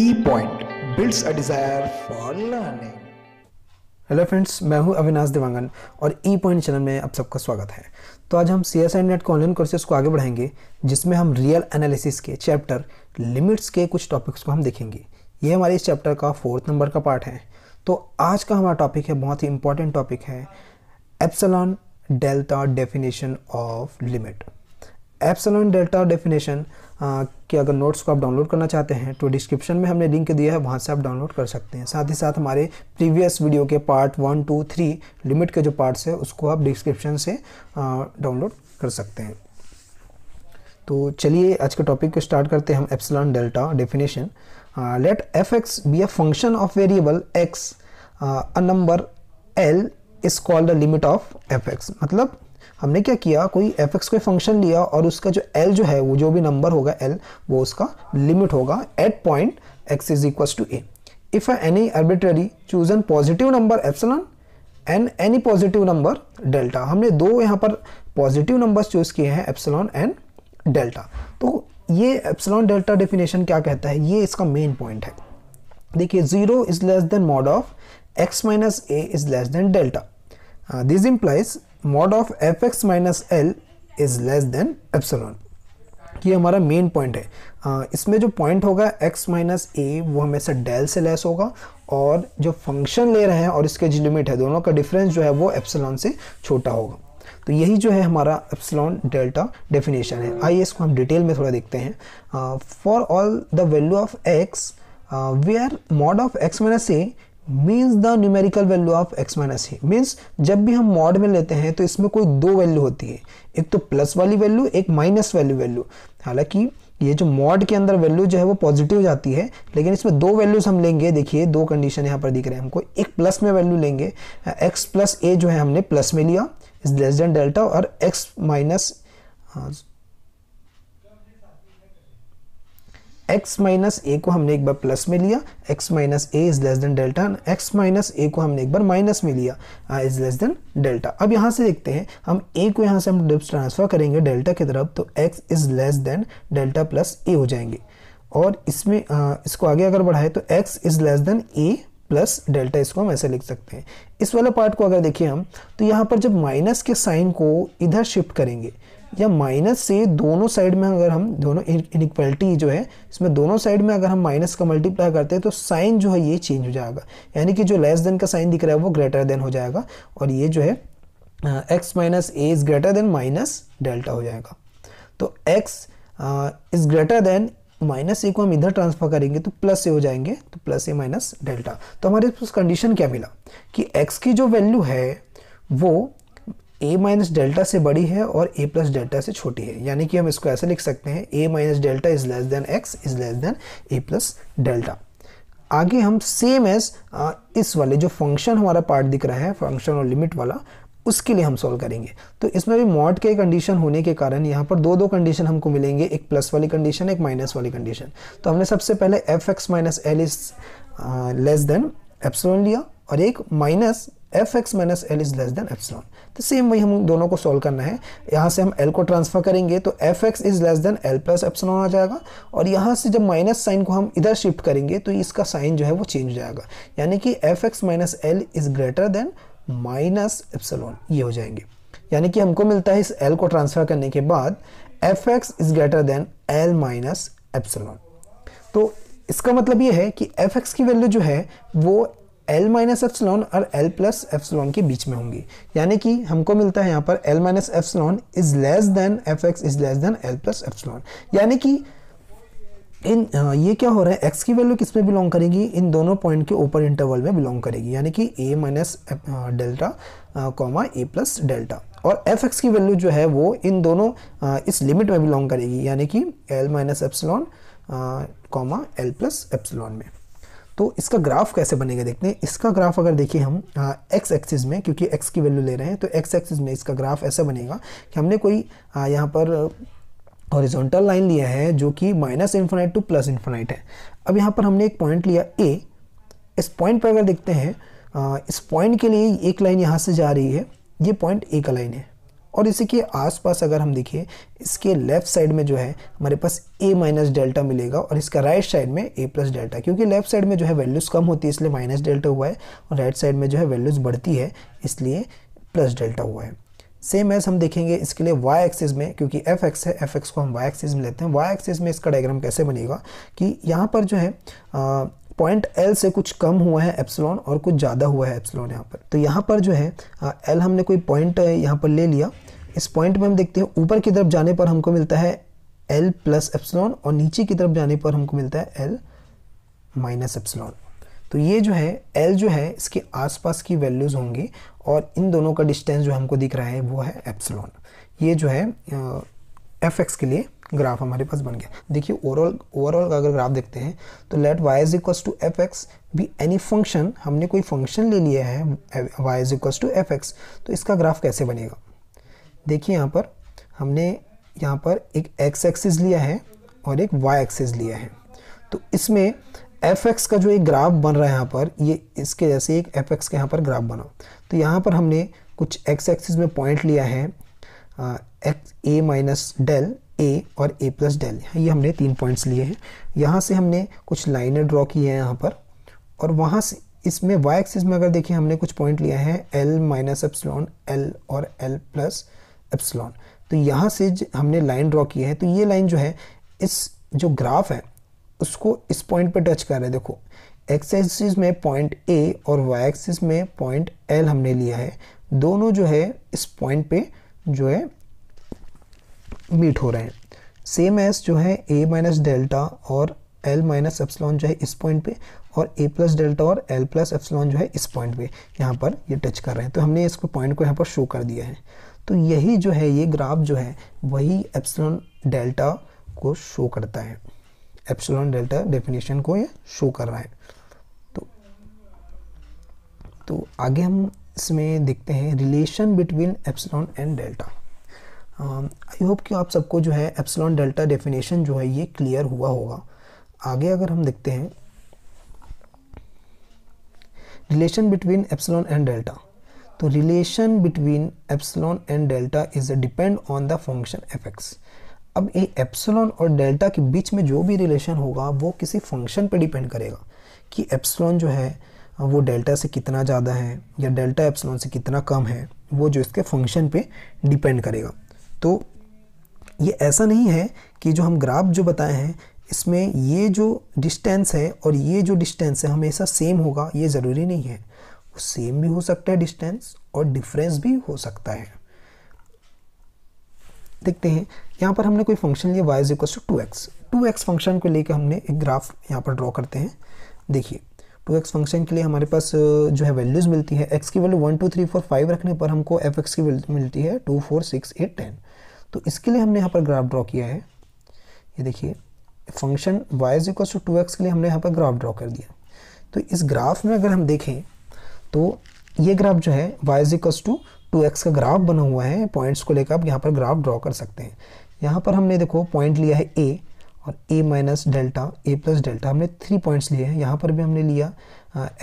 E point builds a desire for learning hello friends मैं हूं अविनाश देवांगन और ई पॉइंट चैनल में आप सबका स्वागत है तो आज हम सी एस आई नेट के ऑनलाइन कोर्सेज को आगे बढ़ाएंगे जिसमें हम रियल एनालिसिस के चैप्टर लिमिट्स के कुछ टॉपिक्स को हम देखेंगे ये हमारे इस चैप्टर का फोर्थ नंबर का पार्ट है तो आज का हमारा टॉपिक है बहुत ही इंपॉर्टेंट टॉपिक है epsilon delta definition of limit epsilon delta definition कि अगर नोट्स को आप डाउनलोड करना चाहते हैं तो डिस्क्रिप्शन में हमने लिंक दिया है वहाँ से आप डाउनलोड कर सकते हैं साथ ही साथ हमारे प्रीवियस वीडियो के part one two three limit के जो पार्ट्स है उसको आप डिस्क्रिप्शन से डाउनलोड कर सकते हैं तो चलिए आज के टॉपिक को स्टार्ट करते हैं हम epsilon delta definition let f x be a function of variable x a number l is called the limit of f x मतलब हमने क्या किया कोई एफ एक्स कोई फंक्शन लिया और उसका जो एल जो है वो जो भी नंबर होगा एल वो उसका लिमिट होगा at point x is equal to a if any arbitrary choose an positive number epsilon and any positive number delta हमने दो यहाँ पर पॉजिटिव नंबर्स चूज़ किए हैं एप्सलॉन एंड डेल्टा तो ये एप्सलॉन डेल्टा डेफिनेशन क्या कहता है ये इसका मेन पॉइंट है देखिए zero is less than mod of x minus a is less than delta this implies mod of f x minus l is less than epsilon ये हमारा मेन पॉइंट है इसमें जो पॉइंट होगा x माइनस ए वो हमेशा डेल से less होगा और जो फंक्शन ले रहे हैं और इसके जो लिमिट है दोनों का डिफरेंस जो है वो एप्सलॉन से छोटा होगा तो यही जो है हमारा एप्सलॉन डेल्टा डेफिनेशन है आइए इसको हम डिटेल में थोड़ा देखते हैं for all the value of x we are mod of x minus a means the numerical value of x minus a means जब भी हम मॉड में लेते हैं तो इसमें कोई दो वैल्यू होती है एक तो प्लस वाली वैल्यू एक माइनस वाली वैल्यू हालांकि ये जो मॉड के अंदर वैल्यू जो है वो पॉजिटिव जाती है लेकिन इसमें दो वैल्यूज हम लेंगे देखिए दो कंडीशन यहाँ पर दिख रहे हैं हमको एक प्लस में वैल्यू लेंगे एक्स प्लस ए जो है हमने प्लस में लिया इज लेस देन डेल्टा और x minus x minus a को हमने एक बार प्लस में लिया x minus a is less than delta x minus a को हमने एक बार माइनस में लिया इज लेस देन डेल्टा अब यहाँ से देखते हैं हम a को यहाँ से हम डिप्स ट्रांसफर करेंगे डेल्टा की तरफ तो x is less than delta plus a हो जाएंगे और इसमें आ, uh, इसको आगे अगर बढ़ाए तो x is less than a plus delta इसको हम ऐसे लिख सकते हैं इस वाला पार्ट को अगर देखिए हम तो यहाँ पर जब माइनस के साइन को इधर शिफ्ट करेंगे या माइनस से दोनों साइड में अगर हम दोनों इनिक्वालिटी जो है इसमें दोनों साइड में अगर हम माइनस का मल्टीप्लाई करते हैं तो साइन जो है ये चेंज हो जाएगा यानी कि जो लेस देन का साइन दिख रहा है वो ग्रेटर देन हो जाएगा और ये जो है x minus a is greater than minus delta हो जाएगा तो x is greater than minus a को हम इधर ट्रांसफर करेंगे तो प्लस ए हो जाएंगे तो प्लस ए माइनस डेल्टा तो हमारे पास कंडीशन क्या मिला कि एक्स की जो वैल्यू है वो ए माइनस डेल्टा से बड़ी है और ए प्लस डेल्टा से छोटी है यानी कि हम इसको ऐसे लिख सकते हैं a minus delta is less than x is less than a plus delta आगे हम सेम एज इस वाले जो फंक्शन हमारा पार्ट दिख रहा है फंक्शन और लिमिट वाला उसके लिए हम सॉल्व करेंगे तो इसमें भी मॉड के कंडीशन होने के कारण यहाँ पर दो दो कंडीशन हमको मिलेंगे एक प्लस वाली कंडीशन एक माइनस वाली कंडीशन तो हमने सबसे पहले f x minus l is less than epsilon लिया और एक minus f x minus l is less than epsilon तो सेम वही हम दोनों को सॉल्व करना है यहाँ से हम एल को ट्रांसफ़र करेंगे तो f x is less than l plus epsilon आ जाएगा और यहाँ से जब माइनस साइन को हम इधर शिफ्ट करेंगे तो इसका साइन जो है वो चेंज हो जाएगा यानी कि f x minus l is greater than minus epsilon ये हो जाएंगे यानी कि हमको मिलता है इस एल को ट्रांसफ़र करने के बाद f x is greater than l minus epsilon तो इसका मतलब ये है कि एफ एक्स की वैल्यू जो है वो एल माइनस एफ्सलॉन और एल प्लस एफ्सलॉन के बीच में होंगी यानी कि हमको मिलता है यहाँ पर l minus epsilon is less than f x is less than l plus epsilon यानी कि इन ये क्या हो रहा है एक्स की वैल्यू किस में बिलोंग करेगी इन दोनों पॉइंट के ऊपर इंटरवल में बिलोंग करेगी यानी कि a minus delta comma a plus delta और एफ एक्स की वैल्यू जो है वो इन दोनों इस लिमिट में बिलोंग करेगी यानी कि l minus epsilon comma l plus epsilon में तो इसका ग्राफ कैसे बनेगा देखते हैं इसका ग्राफ अगर देखिए हम एक्स एक्सिस में क्योंकि एक्स की वैल्यू ले रहे हैं तो एक्स एक्सिस में इसका ग्राफ ऐसा बनेगा कि हमने कोई यहाँ पर हॉरिजॉन्टल लाइन लिया है जो कि minus infinite to plus infinite है अब यहाँ पर हमने एक पॉइंट लिया ए इस पॉइंट पर अगर देखते हैं इस पॉइंट के लिए एक लाइन यहाँ से जा रही है ये पॉइंट ए का लाइन है और इसी के आसपास अगर हम देखें इसके लेफ्ट साइड में जो है हमारे पास ए माइनस डेल्टा मिलेगा और इसका राइट साइड में ए प्लस डेल्टा क्योंकि लेफ्ट साइड में जो है वैल्यूज़ कम होती है इसलिए माइनस डेल्टा हुआ है और राइट साइड में जो है वैल्यूज़ बढ़ती है इसलिए प्लस डेल्टा हुआ है सेम एज हम देखेंगे इसके लिए वाई एक्सिस में क्योंकि एफ एक्स है एफ एक्स को हम वाई एक्सिस में लेते हैं वाई एक्सिस में इसका डायग्राम कैसे बनेगा कि यहाँ पर जो है पॉइंट एल से कुछ कम हुआ है एप्सलॉन और कुछ ज़्यादा हुआ है एप्सलॉन यहाँ पर तो यहाँ पर जो है एल हमने कोई पॉइंट यहाँ पर ले लिया इस पॉइंट में हम देखते हैं ऊपर की तरफ जाने पर हमको मिलता है एल प्लस एप्सलॉन और नीचे की तरफ जाने पर हमको मिलता है एल माइनस एप्सलॉन तो ये जो है एल जो है इसके आसपास की वैल्यूज़ होंगी और इन दोनों का डिस्टेंस जो हमको दिख रहा है वो है एप्सलॉन ये जो है एफ एक्स के लिए ग्राफ हमारे पास बन गया देखिए ओवरऑल ओवरऑल का अगर ग्राफ देखते हैं तो let y is equals to f x भी एनी फंक्शन हमने कोई फंक्शन ले लिया है y is equals to f x तो इसका ग्राफ कैसे बनेगा देखिए यहाँ पर हमने यहाँ पर एक एक्स एक्सिस लिया है और एक वाई एक्सिस लिया है तो इसमें एफ एक्स का जो एक ग्राफ बन रहा है यहाँ पर ये इसके जैसे एक एफ एक्स के यहाँ पर ग्राफ बना तो यहाँ पर हमने कुछ एक्स एक्सिस में पॉइंट लिया है x a minus delta a और ए प्लस डेल ये हमने तीन पॉइंट्स लिए हैं यहाँ से हमने कुछ लाइनें ड्रॉ की हैं यहाँ पर और वहाँ से इसमें वाई एक्सिस में अगर देखिए हमने कुछ पॉइंट लिया है एल माइनस एप्सलॉन एल और एल प्लस एप्सलॉन तो यहाँ से हमने लाइन ड्रॉ की है तो ये लाइन जो है इस जो ग्राफ है उसको इस पॉइंट पर टच कर रहे हैं देखो एक्स एक्सिस में पॉइंट ए और वाई एक्सिस में पॉइंट एल हमने लिया है दोनों जो है इस पॉइंट पे जो है मीट हो रहे हैं सेम एस जो है ए माइनस डेल्टा और एल माइनस एप्सलॉन जो है इस पॉइंट पे और ए प्लस डेल्टा और एल प्लस एप्सलॉन जो है इस पॉइंट पे यहाँ पर ये टच कर रहे हैं तो हमने इसको पॉइंट को यहाँ पर शो कर दिया है तो यही जो है ये ग्राफ जो है वही एप्सलॉन डेल्टा को शो करता है एप्सलॉन डेल्टा डेफिनेशन को ये शो कर रहा है तो तो आगे हम इसमें देखते हैं relation between epsilon and delta I um, hope कि आप सबको जो है एप्सलॉन डेल्टा डेफिनेशन जो है ये क्लियर हुआ होगा आगे अगर हम देखते हैं relation between epsilon and delta तो relation between epsilon and delta is depend on the function f x अब ये एप्सलॉन और डेल्टा के बीच में जो भी रिलेशन होगा वो किसी फंक्शन पे डिपेंड करेगा कि एप्सलॉन जो है वो डेल्टा से कितना ज़्यादा है या डेल्टा एप्सलॉन से कितना कम है वो जो इसके फंक्शन पे डिपेंड करेगा तो ये ऐसा नहीं है कि जो हम ग्राफ जो बताए हैं इसमें ये जो डिस्टेंस है और ये जो डिस्टेंस है हमेशा सेम होगा ये ज़रूरी नहीं है सेम भी हो सकता है डिस्टेंस और डिफरेंस भी हो सकता है देखते हैं यहाँ पर हमने कोई फंक्शन लिया y is to two x two x function को लेकर हमने एक ग्राफ यहाँ पर ड्रॉ करते हैं देखिए टू एक्स फंक्शन के लिए हमारे पास जो है वैल्यूज़ मिलती है एक्स की value one two three four five रखने पर हमको एफ एक्स की वैल्यू मिलती है two four six eight ten तो इसके लिए हमने यहाँ पर ग्राफ ड्रॉ किया है ये देखिए function y is equal to two के लिए हमने यहाँ पर ग्राफ ड्रॉ कर दिया तो इस ग्राफ में अगर हम देखें तो ये ग्राफ जो है y is equal to two का ग्राफ बना हुआ है पॉइंट्स को लेकर आप यहाँ पर ग्राफ ड्रॉ कर सकते हैं यहाँ पर हमने देखो पॉइंट लिया है ए और a minus delta a plus delta हमने थ्री पॉइंट्स लिए हैं यहाँ पर भी हमने लिया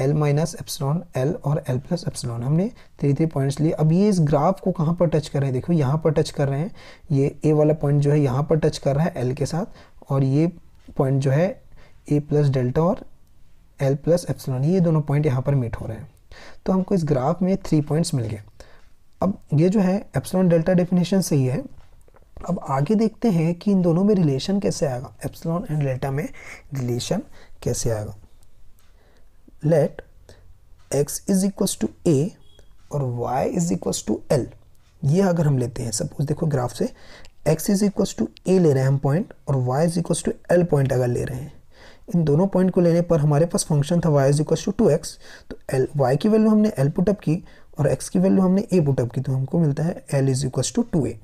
एल माइनस एप्सलॉन एल और एल प्लस एप्सलॉन हमने थ्री थ्री पॉइंट्स लिए अब ये इस ग्राफ को कहाँ पर टच कर रहे हैं देखो यहाँ पर टच कर रहे हैं ये ए वाला पॉइंट जो है यहाँ पर टच कर रहा है एल के साथ और ये पॉइंट जो है ए प्लस डेल्टा और एल प्लस एप्सलॉन ये दोनों पॉइंट यहाँ पर मीट हो रहे हैं तो हमको इस ग्राफ में थ्री पॉइंट्स मिल गए अब ये जो है एप्सलॉन डेल्टा डेफिनेशन से ही है अब आगे देखते हैं कि इन दोनों में रिलेशन कैसे आएगा एप्सलॉन एंड डेल्टा में रिलेशन कैसे आएगा let x is equals to a और y is equals to l ये अगर हम लेते हैं सपोज देखो ग्राफ से x is equals to a ले रहे हैं हम पॉइंट और y is equals to l point अगर ले रहे हैं इन दोनों पॉइंट को लेने पर हमारे पास फंक्शन था y is equals to two x तो एल वाई की वैल्यू हमने एल पुटअप की और एक्स की वैल्यू हमने ए पुटअप की तो हमको मिलता है l is equals to two a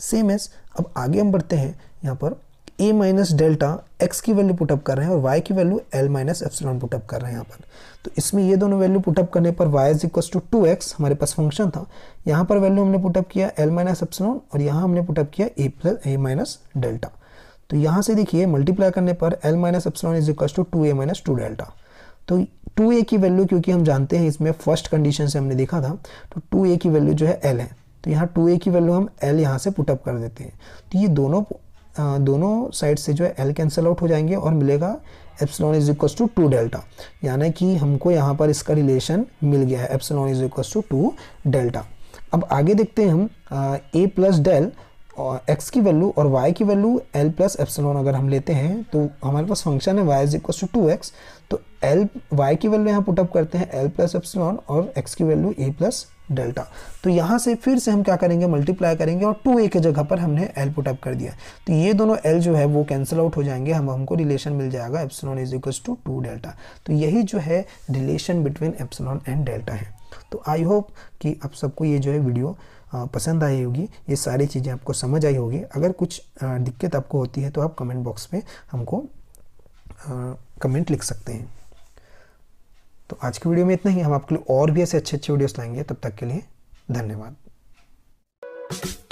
same as अब आगे हम बढ़ते हैं यहाँ पर ए माइनस डेल्टा एक्स की वैल्यू पुटअप कर रहे हैं और वाई की value l minus epsilon put up कर रहे हैं यहाँ पर तो इसमें ये दोनों वैल्यू पुटअप करने पर y is equal to two x हमारे पास फंक्शन था यहाँ पर वैल्यू हमने पुटअप किया एल माइनस एप्सलॉन और यहाँ हमने पुटअप किया a plus a minus delta तो यहाँ से देखिए मल्टीप्लाई करने पर l minus epsilon is equal to two a minus two delta तो टू ए की वैल्यू क्योंकि हम जानते हैं इसमें फर्स्ट कंडीशन से हमने देखा था तो टू ए की वैल्यू जो है एल है तो यहाँ टू ए की वैल्यू हम एल यहाँ से पुटअप कर देते हैं तो ये दोनों आ, दोनों साइड से जो है एल कैंसिल आउट हो जाएंगे और मिलेगा epsilon is equal to two delta यानी कि हमको यहाँ पर इसका रिलेशन मिल गया है epsilon is equals to two delta अब आगे देखते हैं हम ए प्लस डेल एक्स की वैल्यू और वाई की वैल्यू एल प्लस एप्सलॉन अगर हम लेते हैं तो हमारे पास फंक्शन है y is equal to two x तो एल वाई की वैल्यू यहाँ पुटअप करते हैं एल प्लस एप्सलॉन और एक्स की वैल्यू ए प्लस डेल्टा तो यहाँ से फिर से हम क्या करेंगे मल्टीप्लाई करेंगे और टू ए के जगह पर हमने एल पुट अप कर दिया तो ये दोनों एल जो है वो कैंसिल आउट हो जाएंगे हम हमको रिलेशन मिल जाएगा epsilon is equal to two delta तो यही जो है relation between epsilon and delta है तो आई होप कि आप सबको ये जो है वीडियो पसंद आई होगी ये सारी चीज़ें आपको समझ आई होगी अगर कुछ दिक्कत आपको होती है तो आप कमेंट बॉक्स में हमको कमेंट लिख सकते हैं तो आज की वीडियो में इतना ही हम आपके लिए और भी ऐसे अच्छे अच्छे वीडियोस लाएंगे तब तक के लिए धन्यवाद